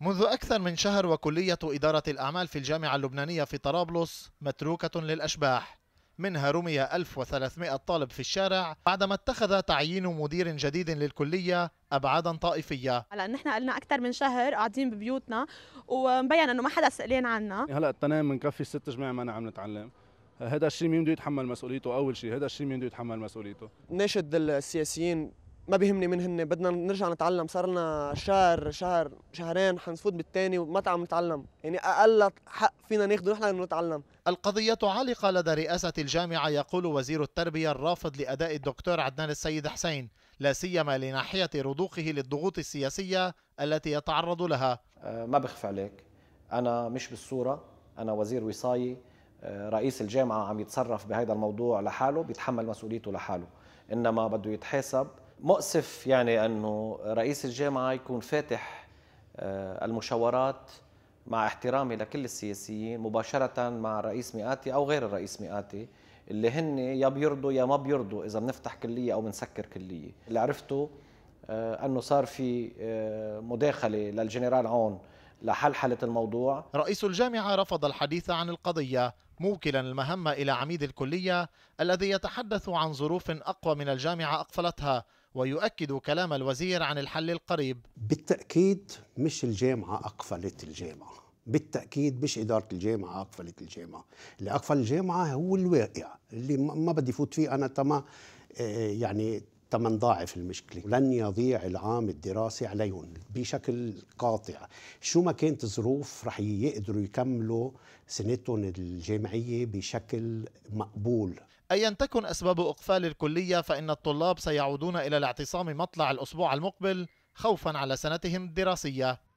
منذ أكثر من شهر وكلية إدارة الأعمال في الجامعة اللبنانية في طرابلس متروكة للأشباح منها رمي 1300 طالب في الشارع بعدما اتخذ تعيين مدير جديد للكلية أبعادا طائفية هلا نحن قلنا أكثر من شهر قاعدين ببيوتنا ومبين أنه ما حدا سألين عنا هلا التنام بنكفي ست جماعة ما عم نتعلم هذا الشيء مين بده يتحمل مسؤوليته اول شيء هذا الشيء مين بده يتحمل مسؤوليته ناشد السياسيين ما بيهمني من هن بدنا نرجع نتعلم صار لنا شهر شهر شهرين حنفوت بالثاني وما عم نتعلم يعني اقل حق فينا ناخذه نحن نتعلم القضية عالقة لدى رئاسة الجامعة يقول وزير التربية الرافض لأداء الدكتور عدنان السيد حسين لا سيما لناحية رضوخه للضغوط السياسية التي يتعرض لها أه، ما بخف عليك أنا مش بالصورة أنا وزير وصاية أه، رئيس الجامعة عم يتصرف بهذا الموضوع لحاله بيتحمل مسؤوليته لحاله إنما بده يتحاسب مؤسف يعني أنه رئيس الجامعة يكون فاتح آه، المشاورات مع احترامي لكل السياسيين مباشرة مع الرئيس مئاتي أو غير الرئيس مئاتي اللي هن يا بيرضوا يا ما بيرضوا إذا بنفتح كلية أو بنسكر كلية اللي عرفته آه، أنه صار في آه، مداخلة للجنرال عون لحلحلة الموضوع رئيس الجامعة رفض الحديث عن القضية موكلا المهمة إلى عميد الكلية الذي يتحدث عن ظروف أقوى من الجامعة أقفلتها ويؤكد كلام الوزير عن الحل القريب بالتأكيد مش الجامعة أقفلت الجامعة بالتأكيد مش إدارة الجامعة أقفلت الجامعة اللي أقفل الجامعة هو الواقع اللي ما بدي فوت فيه أنا تما آه، يعني ثمن ضاعف المشكلة لن يضيع العام الدراسي عليهم بشكل قاطع شو ما كانت الظروف رح يقدروا يكملوا سنتهم الجامعية بشكل مقبول أيا تكن أسباب إقفال الكلية فإن الطلاب سيعودون إلى الاعتصام مطلع الأسبوع المقبل خوفا على سنتهم الدراسية